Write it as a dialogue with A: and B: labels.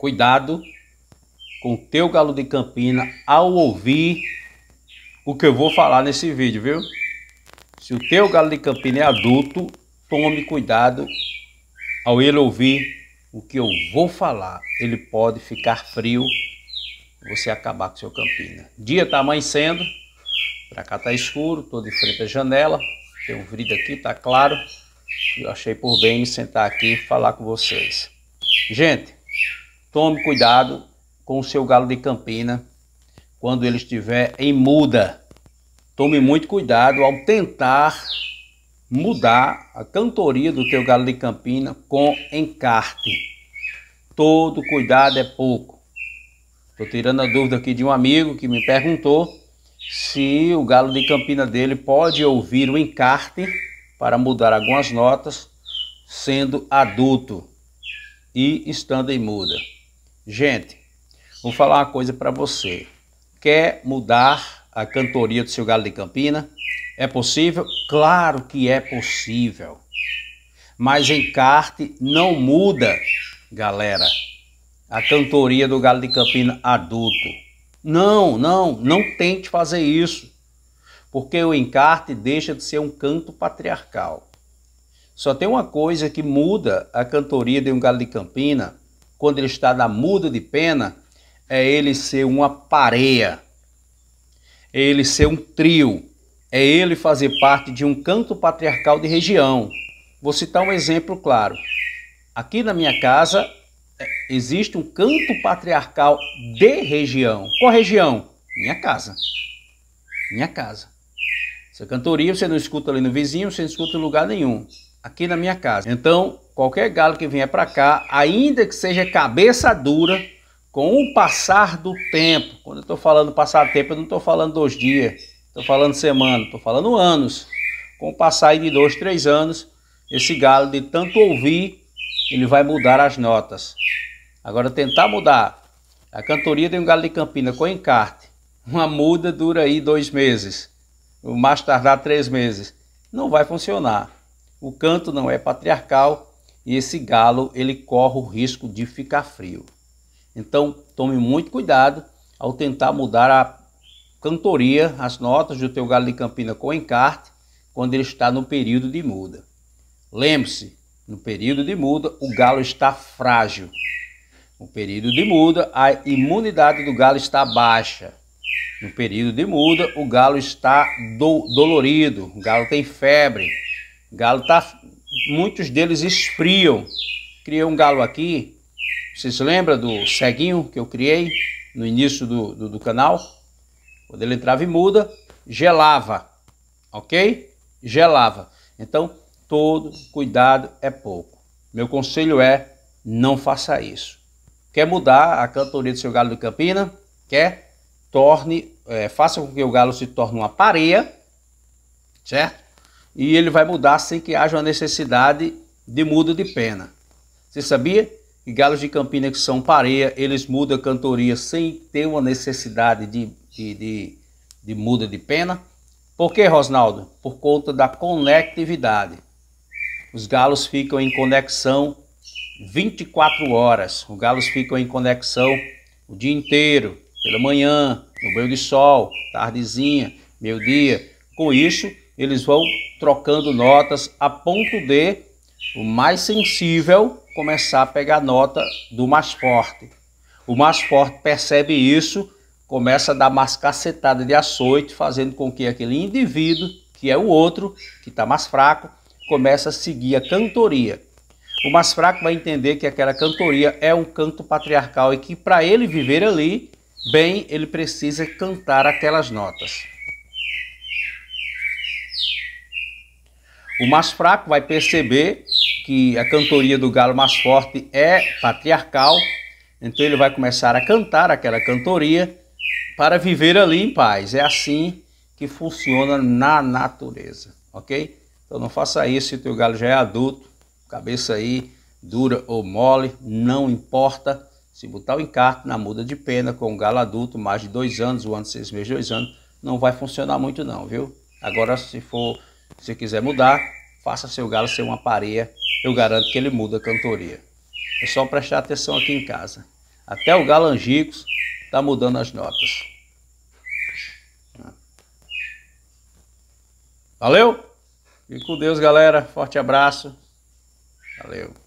A: Cuidado com o teu galo de campina ao ouvir o que eu vou falar nesse vídeo, viu? Se o teu galo de campina é adulto, tome cuidado ao ele ouvir o que eu vou falar. Ele pode ficar frio, você acabar com seu campina. Dia tá amanhecendo, pra cá tá escuro, tô de frente à janela, tem um vidro aqui, tá claro. Eu achei por bem me sentar aqui e falar com vocês. Gente, Tome cuidado com o seu galo de campina quando ele estiver em muda. Tome muito cuidado ao tentar mudar a cantoria do teu galo de campina com encarte. Todo cuidado é pouco. Estou tirando a dúvida aqui de um amigo que me perguntou se o galo de campina dele pode ouvir o encarte para mudar algumas notas sendo adulto e estando em muda. Gente, vou falar uma coisa para você. Quer mudar a cantoria do seu galo de Campina? É possível? Claro que é possível. Mas encarte não muda, galera, a cantoria do galo de Campina adulto. Não, não, não tente fazer isso. Porque o encarte deixa de ser um canto patriarcal. Só tem uma coisa que muda a cantoria de um galo de Campina quando ele está na muda de pena, é ele ser uma pareia, é ele ser um trio, é ele fazer parte de um canto patriarcal de região. Vou citar um exemplo claro. Aqui na minha casa é, existe um canto patriarcal de região. Qual região? Minha casa. Minha casa. Essa cantoria você não escuta ali no vizinho, você não escuta em lugar nenhum. Aqui na minha casa. Então, Qualquer galo que vier para cá, ainda que seja cabeça dura, com o passar do tempo, quando eu estou falando passar tempo, eu não estou falando dois dias, estou falando semana, estou falando anos. Com o passar de dois, três anos, esse galo de tanto ouvir, ele vai mudar as notas. Agora tentar mudar. A cantoria de um galo de Campina com encarte. Uma muda dura aí dois meses, o mais tardar três meses. Não vai funcionar. O canto não é patriarcal, e esse galo ele corre o risco de ficar frio. Então tome muito cuidado ao tentar mudar a cantoria, as notas do teu galo de campina com encarte quando ele está no período de muda. Lembre-se, no período de muda o galo está frágil. No período de muda a imunidade do galo está baixa. No período de muda o galo está do dolorido, o galo tem febre, o galo está muitos deles esfriam. Criei um galo aqui, vocês se lembram do ceguinho que eu criei no início do, do, do canal? Quando ele entrava em muda, gelava, ok? Gelava. Então, todo cuidado é pouco. Meu conselho é não faça isso. Quer mudar a cantoria do seu galo de campina? Quer? Torne, é, faça com que o galo se torne uma pareia, certo? e ele vai mudar sem que haja uma necessidade de muda de pena. Você sabia que galos de Campina que são pareia, eles mudam a cantoria sem ter uma necessidade de, de, de, de muda de pena? Por que, Rosnaldo? Por conta da conectividade. Os galos ficam em conexão 24 horas. Os galos ficam em conexão o dia inteiro, pela manhã, no banho de sol, tardezinha, meio-dia. Com isso, eles vão trocando notas a ponto de o mais sensível começar a pegar a nota do mais forte. O mais forte percebe isso, começa a dar mais cacetada de açoite, fazendo com que aquele indivíduo, que é o outro, que está mais fraco, comece a seguir a cantoria. O mais fraco vai entender que aquela cantoria é um canto patriarcal e que para ele viver ali, bem, ele precisa cantar aquelas notas. O mais fraco vai perceber que a cantoria do galo mais forte é patriarcal, então ele vai começar a cantar aquela cantoria para viver ali em paz. É assim que funciona na natureza, ok? Então não faça isso se o teu galo já é adulto, cabeça aí dura ou mole, não importa. Se botar o encarte na muda de pena com um galo adulto, mais de dois anos, um ano, seis meses, dois anos, não vai funcionar muito não, viu? Agora se for se quiser mudar, faça seu galo ser uma pareia, eu garanto que ele muda a cantoria. É só prestar atenção aqui em casa. Até o galo angicos está mudando as notas. Valeu? Fique com Deus, galera. Forte abraço. Valeu.